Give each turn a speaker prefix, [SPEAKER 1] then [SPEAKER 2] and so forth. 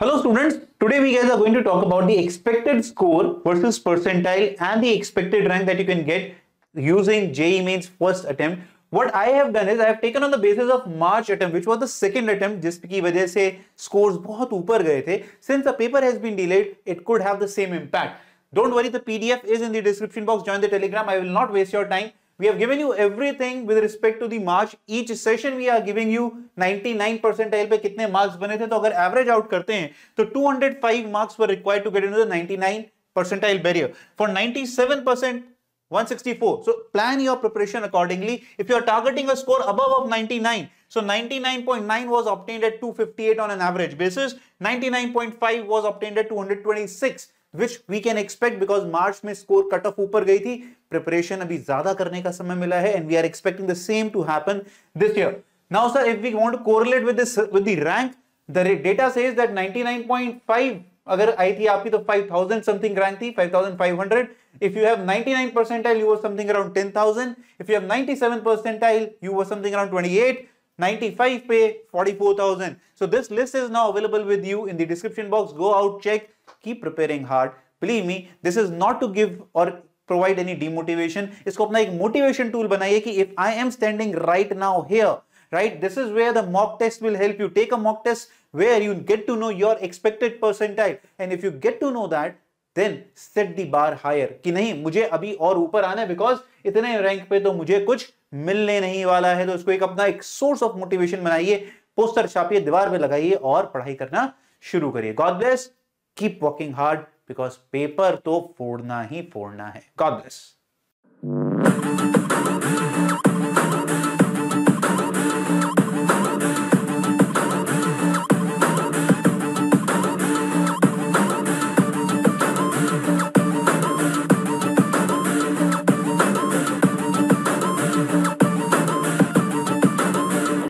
[SPEAKER 1] Hello students, today we guys are going to talk about the expected score versus percentile and the expected rank that you can get using JE mains first attempt. What I have done is I have taken on the basis of March attempt which was the second attempt just वजह से scores बहुत ऊपर गए Since the paper has been delayed, it could have the same impact. Don't worry, the PDF is in the description box. Join the Telegram. I will not waste your time. We have given you everything with respect to the marks. Each session we are giving you 99 percentile पे कितने marks बने थे तो अगर average out करते 205 marks were required to get into the 99 percentile barrier. For 97 percent 164. So plan your preparation accordingly. If you are targeting a score above of 99, so 99.9 was obtained at 258 on an average basis. 99.5 was obtained at 226. Which we can expect because March में score cut off ऊपर गई थी preparation अभी ज्यादा करने का समय मिला है and we are expecting the same to happen this year now sir if we want correlate with with rank the data says अगर आई थी आपकी तो 5000 समथिंग रैंक थी 5500 if you have 99 percentile you were something around 10000 if you have 97 percentile you were something around 28 95 pay 44,000. So this list is now available with you in the description box. Go out, check, keep preparing hard. Believe me, this is not to give or provide any demotivation. isko apna ek motivation tool banaiye ki if I am standing right now here, right? This is where the mock test will help you. Take a mock test where you get to know your expected percentile. And if you get to know that, then set the bar higher कि नहीं मुझे अभी और ऊपर आना है because इतने rank पे तो मुझे कुछ मिलने नहीं वाला है तो उसको एक अपना एक सोर्स ऑफ मोटिवेशन बनाइए पोस्टर छापिए दीवार में लगाइए और पढ़ाई करना शुरू करिए God bless keep working hard because paper तो फोड़ना ही फोड़ना है गॉड ब्लेस